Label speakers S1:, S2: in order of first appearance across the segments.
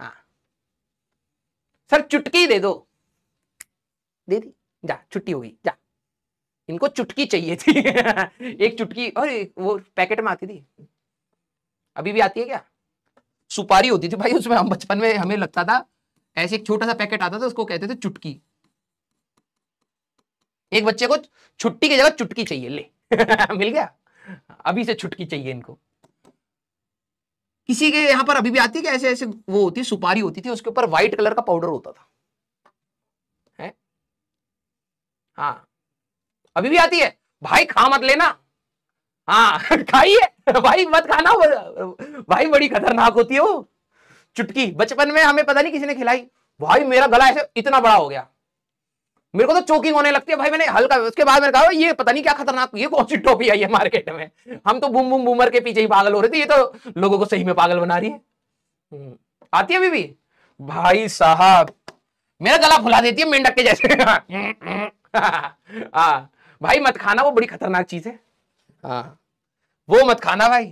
S1: हाँ सर चुटकी दे दो दे दी जा छुट्टी होगी जा इनको चुटकी चाहिए थी एक चुटकी और वो पैकेट में आती थी अभी भी आती है क्या सुपारी होती थी भाई उसमें हम बचपन में हमें लगता था ऐसे एक छोटा सा पैकेट आता था उसको कहते थे चुटकी एक बच्चे को छुट्टी की जगह चुटकी चाहिए ले मिल गया अभी से छुटकी चाहिए इनको किसी के यहाँ पर अभी भी आती है कि ऐसे ऐसे वो होती है सुपारी होती थी उसके ऊपर व्हाइट कलर का पाउडर होता था है हाँ अभी भी आती है भाई खा मत लेना हाँ खाइए भाई मत खाना भाई बड़ी खतरनाक होती है वो चुटकी बचपन में हमें पता नहीं किसी ने खिलाई भाई मेरा गला ऐसे इतना बड़ा हो गया मेरे को तो चौकिंग होने लगती है भाई मैंने हल्का उसके बाद मैंने कहा ये पता नहीं क्या खतरनाक ये कौन सी टोपी आई है मार्केट में हम तो बूम बूम बूमर के पीछे ही पागल हो रहे थे ये तो लोगों को सही में पागल बना रही है हम्म। आती है अभी भी भाई साहब मेरा गला फुला देती है मेंढक के जैसे हाँ भाई मत खाना वो बड़ी खतरनाक चीज है हाँ वो मत खाना भाई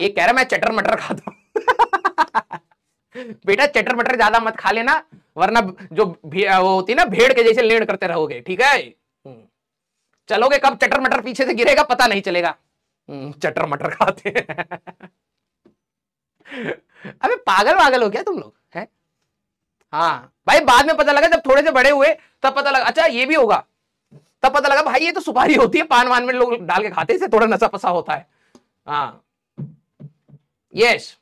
S1: ये कह रहा मैं चटर मटर खाता हूँ बेटा चटर मटर ज्यादा मत खा लेना वरना जो वो होती है ना भेड़ के जैसे लेड़ करते रहोगे ठीक है हम्म। चलोगे कब चटर मटर पीछे से गिरेगा पता नहीं चलेगा हम्म, चटर मटर खाते अबे पागल वागल हो गया तुम लोग है हाँ भाई बाद में पता लगा जब थोड़े से बड़े हुए तब पता लगा अच्छा ये भी होगा तब पता लगा भाई ये तो सुपारी होती है पान वान में लोग डाल के खाते इसे थोड़ा नशा पसा होता है हाँ यस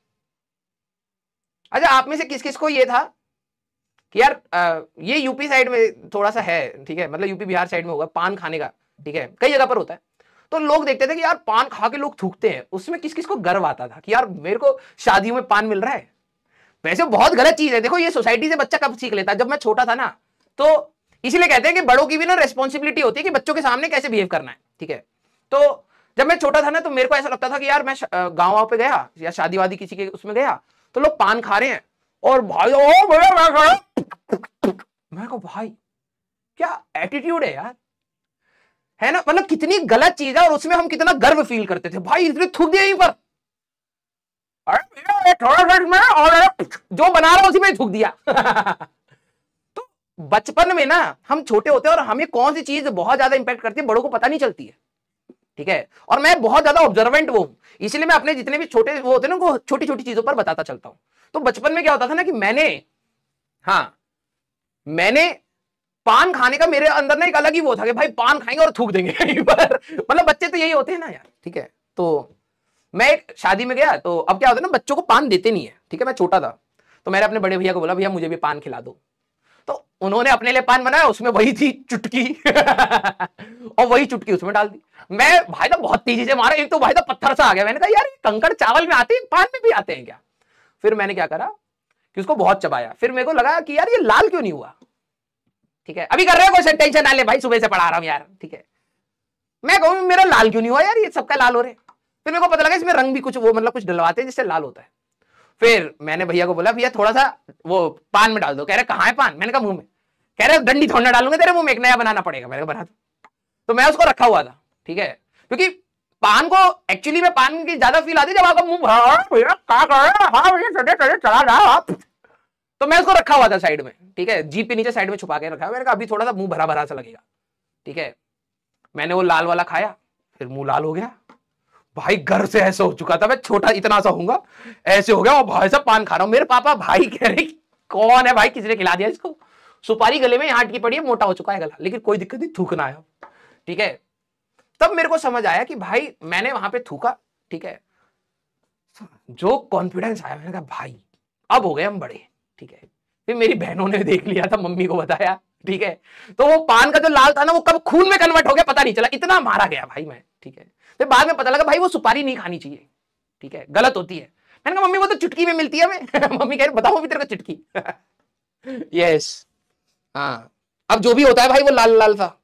S1: अच्छा आप में से किस किस को ये था कि यार ये यूपी साइड में थोड़ा सा है ठीक है मतलब यूपी बिहार साइड में होगा पान खाने का ठीक है कई जगह पर होता है तो लोग देखते थे कि यार पान खा के लोग थूकते हैं उसमें किस किस को गर्व आता था कि यार मेरे को शादियों में पान मिल रहा है वैसे बहुत गलत चीज है देखो ये सोसाइटी से बच्चा कब सीख लेता है जब मैं छोटा था ना तो इसीलिए कहते हैं कि बड़ों की भी ना रेस्पॉन्सिबिलिटी होती है कि बच्चों के सामने कैसे बिहेव करना है ठीक है तो जब मैं छोटा था ना तो मेरे को ऐसा लगता था कि यार मैं गाँव पे गया या शादी वादी किसी के उसमें गया तो लोग पान खा रहे हैं और भाई ओ भैया मैं खड़ा मैं को भाई क्या एटीट्यूड है यार है ना मतलब कितनी गलत चीज है और उसमें हम कितना गर्व फील करते थे भाई इसने थूक दिया यहीं पर अरे थोड़ा सा इसमें और जो बना रहा उसी में थूक दिया तो बचपन में ना हम छोटे होते हैं और हमें कौन सी चीज बहुत ज्यादा इंपैक्ट करती है बड़ों को पता नहीं चलती है ठीक है और मैं बहुत ज्यादा ऑब्जर्वेंट वो हूँ इसलिए मैं अपने जितने भी छोटे वो होते ना उनको छोटी छोटी चीजों पर बताता चलता हूँ तो बचपन में क्या होता था ना कि मैंने हाँ मैंने पान खाने का मेरे अंदर ना एक अलग ही वो था कि भाई पान खाएंगे और थूक देंगे मतलब बच्चे तो यही होते हैं ना यार ठीक है तो मैं एक शादी में गया तो अब क्या होता है ना बच्चों को पान देते नहीं है ठीक है मैं छोटा था तो मैंने अपने बड़े भैया को बोला भैया मुझे भी पान खिला दो तो उन्होंने अपने लिए पान बनाया उसमें वही थी चुटकी और वही चुटकी उसमें डाल दी मैं भाई ना बहुत तेजी से मारा एक तो भाई ना पत्थर सा आ गया मैंने कहा यार कंकड़ चावल में आते हैं पान में भी आते हैं क्या फिर मैंने क्या करा कि उसको बहुत चबाया फिर मेरे को लगा कि यार ये लाल क्यों नहीं हुआ ठीक है अभी कर रहे हो कोई टेंशन ना ले भाई सुबह से पढ़ा रहा हूं यार ठीक है मैं कहूँ मेरा लाल क्यों नहीं हुआ यार ये सबका लाल हो रहे फिर मेरे को पता लगा इसमें रंग भी कुछ वो मतलब कुछ डलवाते हैं जिससे लाल होता है फिर मैंने भैया को बोला भैया थोड़ा सा वो पान में डाल दो कह रहे कहाँ है पान मैंने कहा मुंह में कह रहे डंडी थोड़ा डालूंगा तेरे मुंह में एक नया बनाना पड़ेगा मैंने कहा बना दो तो मैं उसको रखा हुआ था ठीक है क्योंकि पान को एक्चुअली में पान की ज्यादा फील आती जब आपका मुंह हाँ, हाँ। तो मैं उसको रखा हुआ था साइड में ठीक है जीप के नीचे साइड में छुपा के रखा मैंने कहा अभी थोड़ा सा मुंह भरा भरा सा लगेगा ठीक है मैंने वो लाल वाला खाया फिर मुंह लाल हो गया भाई घर से ऐसा हो चुका था मैं छोटा इतना सा हूंगा ऐसे हो गया और भाई साहब पान खा रहा हूँ मेरे पापा भाई कह रहे कौन है भाई किसने खिला दिया इसको सुपारी गले में हाट की पड़ी है मोटा हो चुका है गला लेकिन कोई दिक्कत नहीं थूकना है ठीक है तब मेरे को समझ आया कि भाई मैंने वहां पे थूका ठीक है जो कॉन्फिडेंस आया मैंने कहा भाई अब हो गए हम बड़े ठीक है फिर मेरी बहनों ने देख लिया था मम्मी को बताया ठीक है तो वो पान का जो लाल था ना वो कब खून में कन्वर्ट हो गया पता नहीं चला इतना मारा गया भाई मैं ठीक है फिर बाद में पता लगा भाई वो सुपारी नहीं खानी चाहिए ठीक है गलत होती है मैंने कहा मम्मी वो तो चुटकी में मिलती है हमें मम्मी कह रही बताओ भी तेरे को चुटकी यस हाँ अब जो भी होता है भाई वो लाल लाल था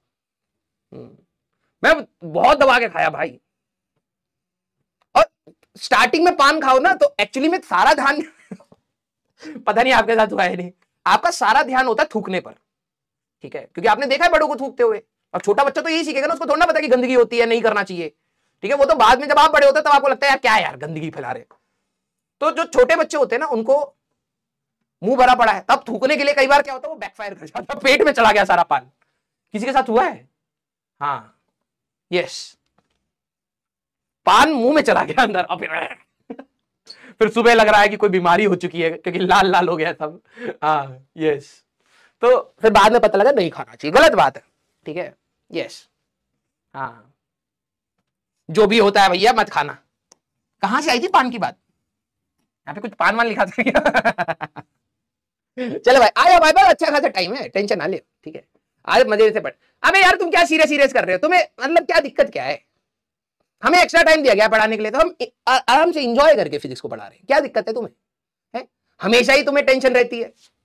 S1: मैं बहुत दबा के खाया भाई और स्टार्टिंग में पान खाओ ना तो एक्चुअली में सारा ध्यान पता नहीं आपके साथ हुआ है नहीं आपका सारा ध्यान होता है थूकने पर ठीक है क्योंकि आपने देखा है बड़ों को थूकते हुए और छोटा बच्चा तो यही सीखेगा ना उसको थोड़ा पता कि गंदगी होती है नहीं करना चाहिए ठीक है वो तो बाद में जब आप बड़े होते तब तो आपको लगता है यार क्या यार गंदगी फैला रहे तो जो छोटे बच्चे होते हैं ना उनको मुंह भरा पड़ा है तब थूकने के लिए कई बार क्या होता है वो बैकफायर कर जाता पेट में चला गया सारा पान किसी के साथ हुआ है हाँ यस पान मुंह में चला गया अंदर फिर फिर सुबह लग रहा है कि कोई बीमारी हो चुकी है क्योंकि लाल लाल हो गया सब हाँ यस तो फिर बाद में पता लगा नहीं खाना चाहिए गलत बात है ठीक है यस हाँ जो भी होता है भैया मत खाना कहाँ से आई थी पान की बात यहाँ पे कुछ पान वान लिखा था चलो भाई आया भाई बहुत अच्छा खासा टाइम है टेंशन ना ले ठीक है आज मजे से पढ़ अबे यार तुम क्या सीरियस सीरियस कर रहे हो तुम्हें मतलब क्या दिक्कत क्या है हमें एक्स्ट्रा टाइम दिया गया पढ़ाने के लिए तो हम आराम से इंजॉय करके फिजिक्स को पढ़ा रहे हैं क्या दिक्कत है तुम्हें है हमेशा ही तुम्हें टेंशन रहती है